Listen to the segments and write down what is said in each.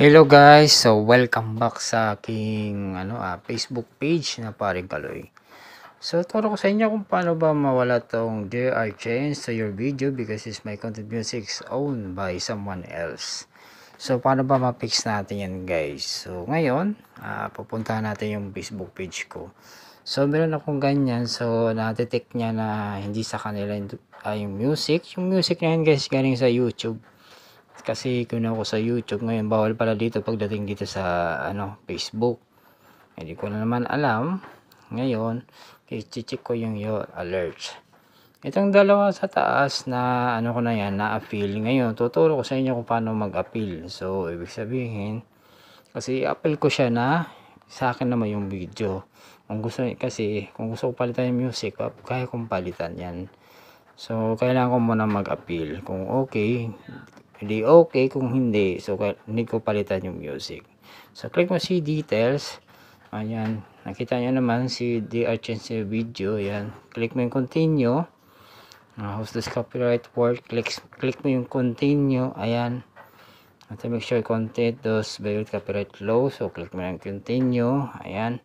Hello guys, so welcome back sa aking ano, uh, Facebook page na Paring Kaloy. So turo ko sa inyo kung paano ba mawala tong there are chains to your video because it's my content music owned by someone else. So paano ba ma-fix natin yan guys? So ngayon, uh, pupuntahan natin yung Facebook page ko. So meron akong ganyan, so na-detect niya na hindi sa kanila uh, yung music. Yung music na guys galing sa YouTube kasi kuno ko sa YouTube ngayon bawal pala dito pagdating dito sa ano Facebook hindi eh, ko na naman alam ngayon i-check ko yung your alerts itong dalawa sa taas na ano ko na yan na appeal ngayon tuturo ko sa inyo kung paano mag appeal so ibig sabihin kasi appeal ko siya na sa akin naman yung video kung gusto kasi kung gusto ko palitan yung music kaya kong palitan yan So, kailangan ko muna mag-appeal. Kung okay, hindi okay kung hindi. So, need ko palitan yung music. So, click mo si details. Ayan. Nakita nyo naman si DR change video. Ayan. Click mo yung continue. Uh, host this copyright work. Click, click mo yung continue. Ayan. At make sure content those violate copyright law. So, click mo yung continue. Ayan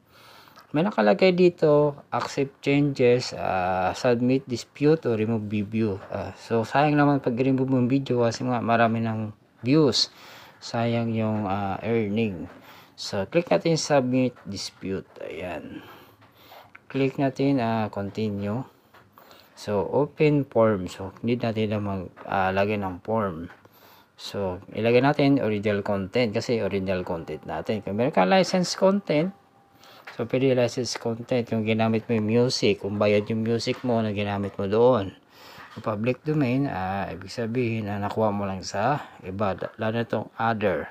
may nakalagay dito accept changes uh, submit dispute or remove view uh, ah, so sayang naman pag remove mo yung video kasi nga marami ng views sayang yung uh, earning so click natin submit dispute ayan click natin uh, continue so open form so need natin na maglagay uh, ng form so ilagay natin original content kasi original content natin kung meron ka license content So, pwede license content yung ginamit mo yung music. Kung bayad yung music mo na ginamit mo doon. Yung public domain, uh, ibig sabihin na nakuha mo lang sa iba. Lalo itong other.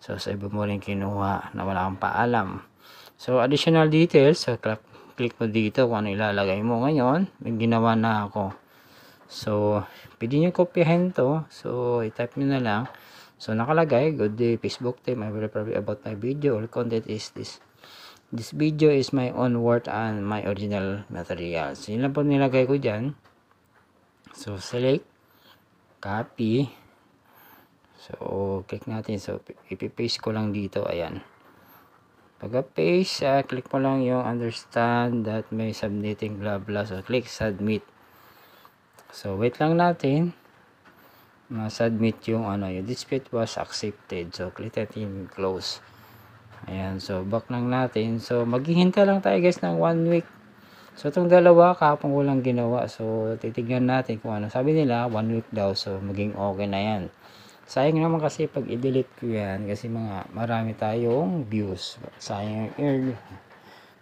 So, sa iba mo rin kinuha na wala kang paalam. So, additional details. So, click, mo dito kung ano ilalagay mo ngayon. May ginawa na ako. So, pwede nyo kopyahin to. So, i-type nyo na lang. So, nakalagay, good day, Facebook team. I will probably about my video. All content is this. This video is my own work and my original materials. Yun lang po nilagay ko dyan. So, select. Copy. So, click natin. So, ipipaste ko lang dito. Ayan. Pagka-paste, uh, ah, click mo lang yung understand that may submitting blah blah. So, click submit. So, wait lang natin. Ma-submit yung ano, yung dispute was accepted. So, click natin close. Ayan, so back lang natin. So maghihinta lang tayo guys ng one week. So itong dalawa kahapon ko lang ginawa. So titignan natin kung ano. Sabi nila one week daw. So maging okay na yan. Sayang naman kasi pag i-delete ko yan kasi mga marami tayong views. Sayang er,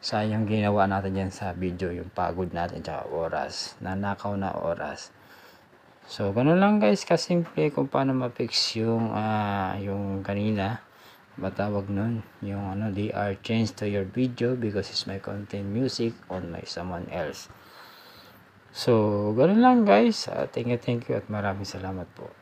sayang ginawa natin yan sa video yung pagod natin tsaka oras. Nanakaw na oras. So ganun lang guys kasimple kung paano ma-fix yung, uh, yung kanina matawag nun yung ano they are changed to your video because it's my content music on my someone else so ganun lang guys uh, thank you thank you at maraming salamat po